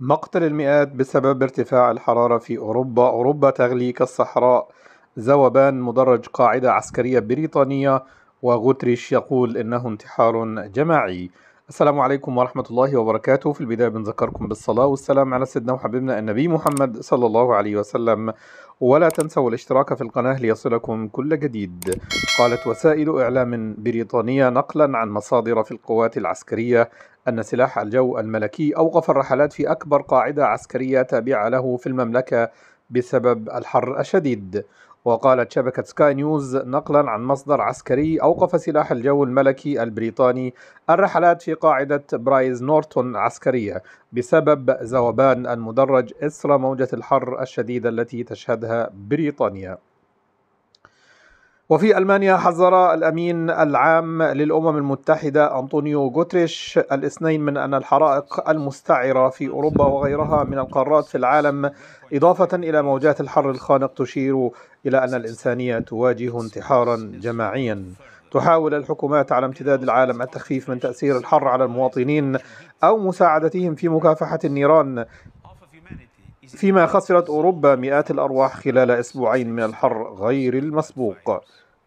مقتل المئات بسبب ارتفاع الحرارة في أوروبا أوروبا تغلي كالصحراء ذوبان مدرج قاعدة عسكرية بريطانية وغوتريش يقول إنه انتحار جماعي السلام عليكم ورحمة الله وبركاته في البداية بنذكركم بالصلاة والسلام على سيدنا وحبيبنا النبي محمد صلى الله عليه وسلم ولا تنسوا الاشتراك في القناة ليصلكم كل جديد قالت وسائل إعلام بريطانية نقلا عن مصادر في القوات العسكرية أن سلاح الجو الملكي أوقف الرحلات في أكبر قاعدة عسكرية تابعة له في المملكة بسبب الحر الشديد وقالت شبكة سكاي نيوز نقلا عن مصدر عسكري أوقف سلاح الجو الملكي البريطاني الرحلات في قاعدة برايز نورتون عسكرية بسبب ذوبان المدرج إثر موجة الحر الشديدة التي تشهدها بريطانيا وفي ألمانيا حذر الأمين العام للأمم المتحدة أنطونيو غوتريش الاثنين من أن الحرائق المستعرة في أوروبا وغيرها من القارات في العالم إضافة إلى موجات الحر الخانق تشير إلى أن الإنسانية تواجه انتحارا جماعيا تحاول الحكومات على امتداد العالم التخفيف من تأثير الحر على المواطنين أو مساعدتهم في مكافحة النيران فيما خسرت أوروبا مئات الأرواح خلال أسبوعين من الحر غير المسبوق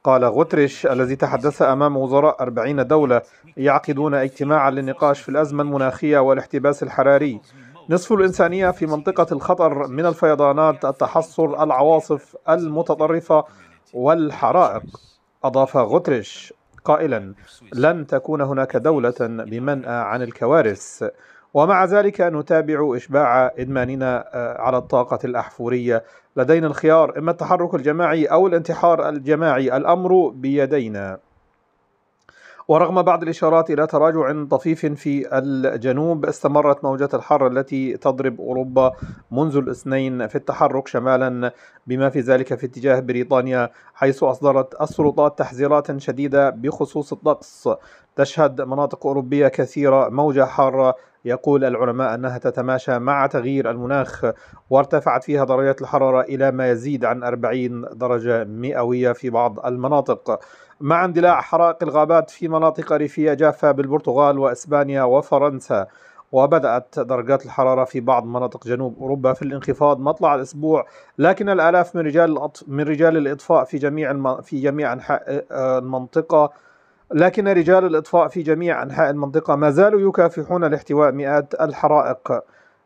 قال غوتريش الذي تحدث أمام وزراء 40 دولة يعقدون اجتماعا للنقاش في الأزمة المناخية والاحتباس الحراري نصف الإنسانية في منطقة الخطر من الفيضانات التحصر العواصف المتطرفة والحرائق أضاف غوتريش قائلا لن تكون هناك دولة بمنأى عن الكوارث ومع ذلك نتابع إشباع إدماننا آه، على الطاقة الأحفورية لدينا الخيار إما التحرك الجماعي أو الانتحار الجماعي الأمر بيدينا ورغم بعض الإشارات إلى تراجع طفيف في الجنوب استمرت موجة الحر التي تضرب أوروبا منذ الاثنين في التحرك شمالا بما في ذلك في اتجاه بريطانيا حيث أصدرت السلطات تحذيرات شديدة بخصوص الطقس تشهد مناطق أوروبية كثيرة موجة حارة يقول العلماء أنها تتماشى مع تغيير المناخ وارتفعت فيها درجات الحرارة إلى ما يزيد عن 40 درجة مئوية في بعض المناطق مع اندلاع حرائق الغابات في مناطق ريفية جافة بالبرتغال وإسبانيا وفرنسا وبدأت درجات الحرارة في بعض مناطق جنوب أوروبا في الانخفاض مطلع الأسبوع لكن الآلاف من رجال من رجال الإطفاء في جميع في جميع أنحاء آه، المنطقة لكن رجال الإطفاء في جميع أنحاء المنطقة ما زالوا يكافحون لاحتواء مئات الحرائق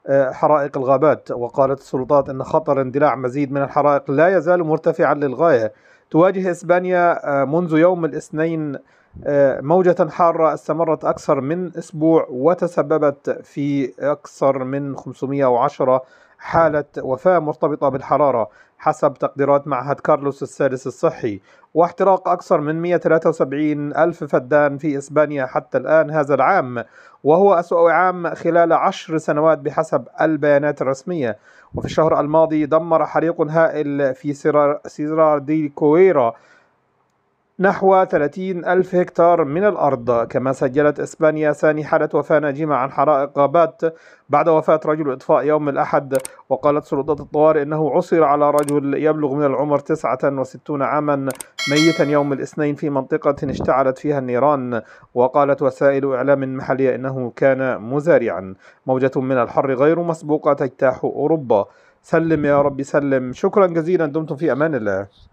آه، حرائق الغابات وقالت السلطات أن خطر اندلاع مزيد من الحرائق لا يزال مرتفعا للغاية تواجه إسبانيا آه، منذ يوم الاثنين آه، موجة حارة استمرت أكثر من أسبوع وتسببت في أكثر من 510 حالة وفاة مرتبطة بالحرارة حسب تقديرات معهد كارلوس السادس الصحي واحتراق أكثر من 173 ألف فدان في إسبانيا حتى الآن هذا العام وهو أسوأ عام خلال عشر سنوات بحسب البيانات الرسمية وفي الشهر الماضي دمر حريق هائل في سيرار دي كويرا نحو 30 ألف هكتار من الأرض كما سجلت إسبانيا ثاني حالة وفاة ناجمة عن حرائق غابات بعد وفاة رجل إطفاء يوم الأحد وقالت سلطات الطوارئ أنه عثر على رجل يبلغ من العمر 69 عاما ميتا يوم الاثنين في منطقة اشتعلت فيها النيران وقالت وسائل إعلام محلية أنه كان مزارعا موجة من الحر غير مسبوقة تجتاح أوروبا سلم يا رب سلم شكرا جزيلا دمتم في أمان الله